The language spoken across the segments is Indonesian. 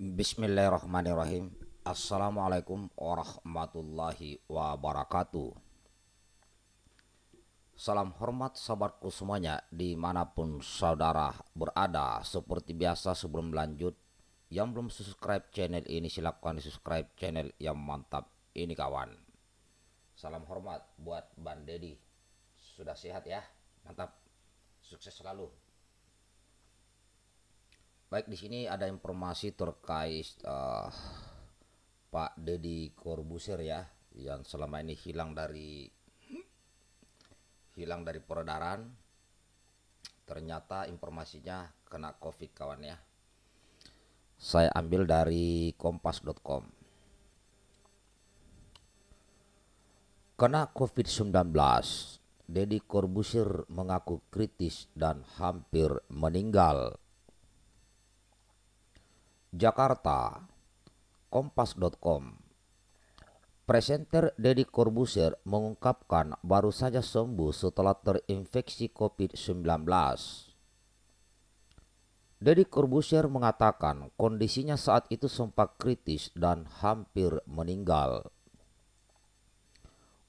Bismillahirrahmanirrahim. Assalamualaikum warahmatullahi wabarakatuh. Salam hormat sahabatku semuanya dimanapun saudara berada. Seperti biasa sebelum lanjut, yang belum subscribe channel ini silahkan subscribe channel yang mantap ini kawan. Salam hormat buat Bandedi Sudah sehat ya? Mantap. Sukses selalu. Baik, di sini ada informasi terkait uh, Pak Deddy Corbuzier ya, yang selama ini hilang dari hilang dari peredaran. Ternyata informasinya kena COVID kawan ya. Saya ambil dari kompas.com. Kena COVID-19, Deddy Corbuzier mengaku kritis dan hampir meninggal Jakarta, Kompas.com. Presenter Deddy Corbuzier mengungkapkan baru saja sembuh setelah terinfeksi COVID-19. Deddy Corbuzier mengatakan kondisinya saat itu sempat kritis dan hampir meninggal.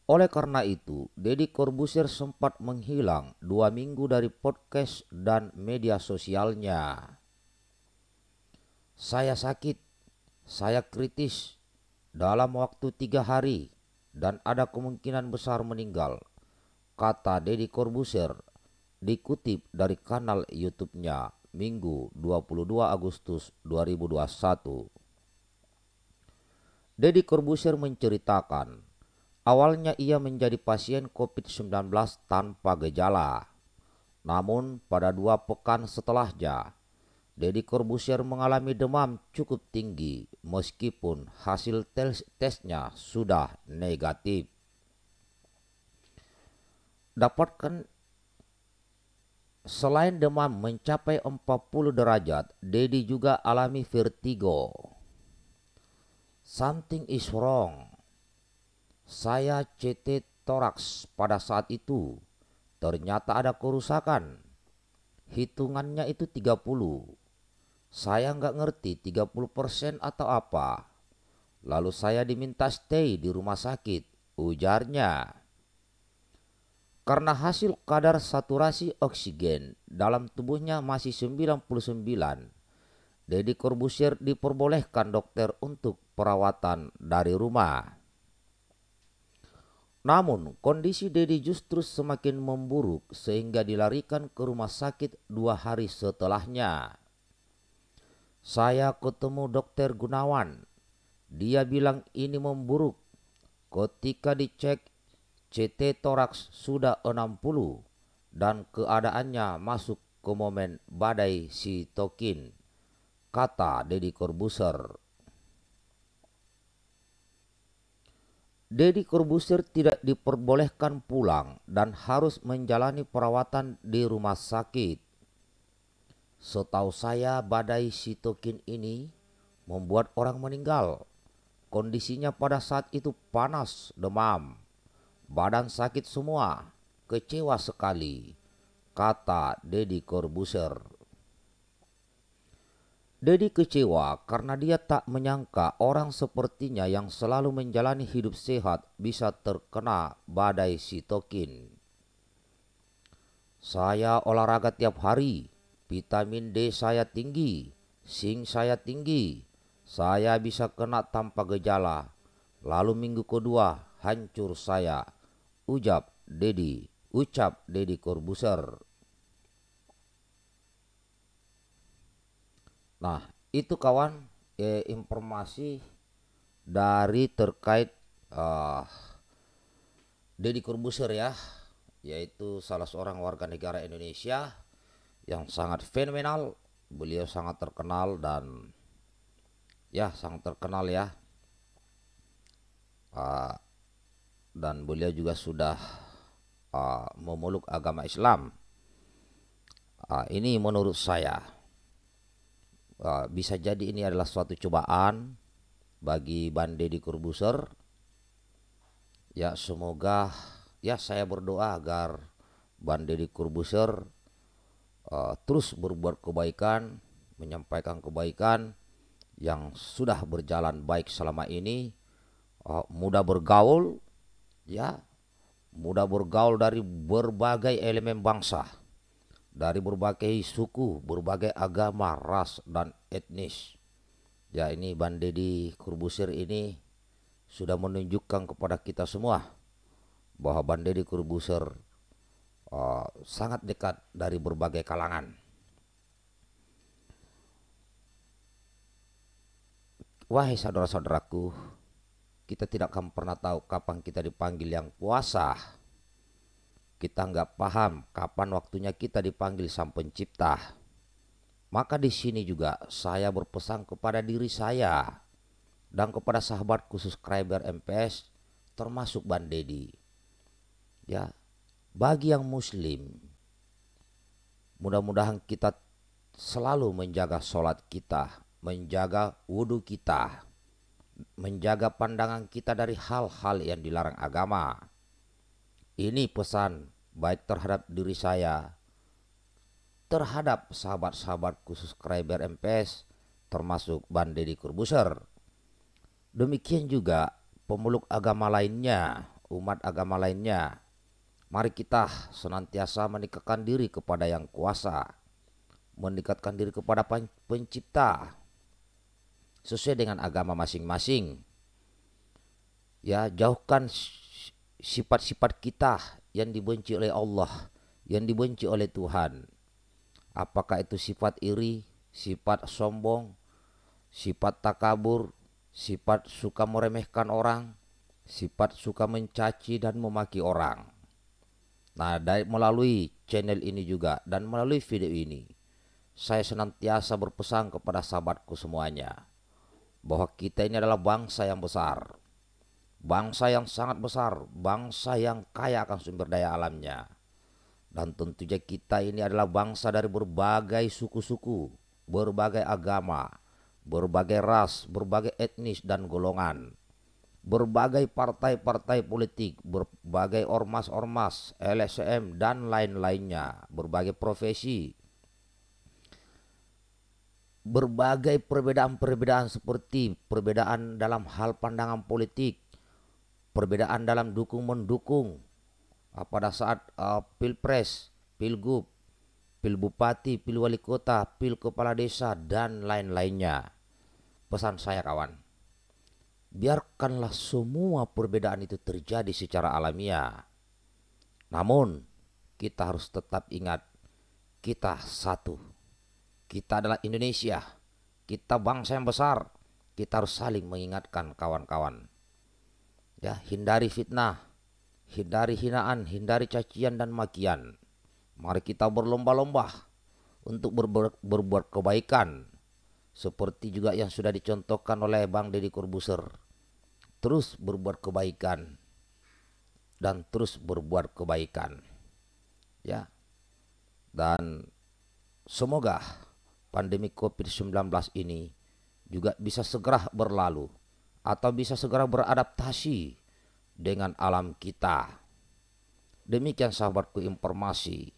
Oleh karena itu, Deddy Corbuzier sempat menghilang dua minggu dari podcast dan media sosialnya saya sakit, saya kritis dalam waktu tiga hari dan ada kemungkinan besar meninggal, kata Deddy Corbuzier dikutip dari kanal YouTube-nya Minggu 22 Agustus 2021. Deddy Corbuzier menceritakan, awalnya ia menjadi pasien COVID-19 tanpa gejala. Namun pada dua pekan setelahnya, Deddy Corbusier mengalami demam cukup tinggi meskipun hasil tes tesnya sudah negatif. Dapatkan selain demam mencapai 40 derajat, Deddy juga alami vertigo. Something is wrong. Saya CT toraks pada saat itu. Ternyata ada kerusakan. Hitungannya itu 30 saya nggak ngerti 30% atau apa. Lalu saya diminta stay di rumah sakit, ujarnya. Karena hasil kadar saturasi oksigen dalam tubuhnya masih 99, Deddy Corbusier diperbolehkan dokter untuk perawatan dari rumah. Namun, kondisi Dedi justru semakin memburuk sehingga dilarikan ke rumah sakit dua hari setelahnya. Saya ketemu dokter Gunawan. Dia bilang ini memburuk. Ketika dicek CT toraks sudah 60 dan keadaannya masuk ke momen badai sitokin, kata Deddy Corbuzier. Deddy Corbuzier tidak diperbolehkan pulang dan harus menjalani perawatan di rumah sakit. Setahu saya badai sitokin ini membuat orang meninggal. Kondisinya pada saat itu panas, demam, badan sakit semua, kecewa sekali, kata Deddy Corbuzier. Dedi kecewa karena dia tak menyangka orang sepertinya yang selalu menjalani hidup sehat bisa terkena badai sitokin. Saya olahraga tiap hari, Vitamin D saya tinggi, zinc saya tinggi. Saya bisa kena tanpa gejala. Lalu minggu kedua hancur saya. ujap Dedi, ucap Dedi Corbuzier. Nah, itu kawan eh, informasi dari terkait uh, ah, Deddy Corbuzier ya, yaitu salah seorang warga negara Indonesia yang sangat fenomenal. Beliau sangat terkenal dan ya sangat terkenal ya. Uh, dan beliau juga sudah uh, memeluk agama Islam. Uh, ini menurut saya uh, bisa jadi ini adalah suatu cobaan bagi Bande di Kurbuser. Ya semoga ya saya berdoa agar Bande di Kurbuser uh, terus berbuat kebaikan, menyampaikan kebaikan yang sudah berjalan baik selama ini, uh, mudah bergaul, ya, mudah bergaul dari berbagai elemen bangsa, dari berbagai suku, berbagai agama, ras dan etnis. Ya ini Bandedi Kurbusir ini sudah menunjukkan kepada kita semua bahwa Bandedi Kurbusir uh, sangat dekat dari berbagai kalangan. Wahai saudara-saudaraku, kita tidak akan pernah tahu kapan kita dipanggil yang puasa. Kita nggak paham kapan waktunya kita dipanggil sang pencipta. Maka di sini juga saya berpesan kepada diri saya dan kepada sahabatku subscriber MPS termasuk Bang Deddy, Ya, bagi yang muslim mudah-mudahan kita selalu menjaga sholat kita menjaga wudhu kita menjaga pandangan kita dari hal-hal yang dilarang agama ini pesan baik terhadap diri saya terhadap sahabat-sahabat khusus Kreber MPS termasuk Bandedi Kurbuser demikian juga pemeluk agama lainnya umat agama lainnya Mari kita senantiasa mendekatkan diri kepada yang kuasa, mendekatkan diri kepada pencipta sesuai dengan agama masing-masing. Ya, jauhkan sifat-sifat kita yang dibenci oleh Allah, yang dibenci oleh Tuhan. Apakah itu sifat iri, sifat sombong, sifat takabur, sifat suka meremehkan orang, sifat suka mencaci dan memaki orang. Nah, dari melalui channel ini juga dan melalui video ini, saya senantiasa berpesan kepada sahabatku semuanya bahwa kita ini adalah bangsa yang besar. Bangsa yang sangat besar, bangsa yang kaya akan sumber daya alamnya. Dan tentunya kita ini adalah bangsa dari berbagai suku-suku, berbagai agama, berbagai ras, berbagai etnis dan golongan berbagai partai-partai politik, berbagai ormas-ormas, LSM dan lain-lainnya, berbagai profesi. Berbagai perbedaan-perbedaan seperti perbedaan dalam hal pandangan politik, perbedaan dalam dukung mendukung ah, pada saat uh, pilpres, pilgub, pil bupati, pil wali kota, pil kepala desa dan lain-lainnya. Pesan saya kawan, biarkanlah semua perbedaan itu terjadi secara alamiah. Namun, kita harus tetap ingat, kita satu. Kita adalah Indonesia, kita bangsa yang besar, kita harus saling mengingatkan kawan-kawan. Ya, hindari fitnah, hindari hinaan, hindari cacian dan makian. Mari kita berlomba-lomba untuk ber berbuat kebaikan seperti juga yang sudah dicontohkan oleh Bang Deddy Corbuzier terus berbuat kebaikan dan terus berbuat kebaikan. Ya. Dan semoga pandemi Covid-19 ini juga bisa segera berlalu atau bisa segera beradaptasi dengan alam kita. Demikian sahabatku informasi.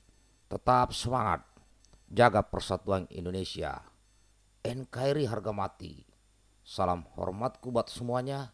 Tetap semangat. Jaga persatuan Indonesia. NKRI harga mati. Salam hormatku buat semuanya.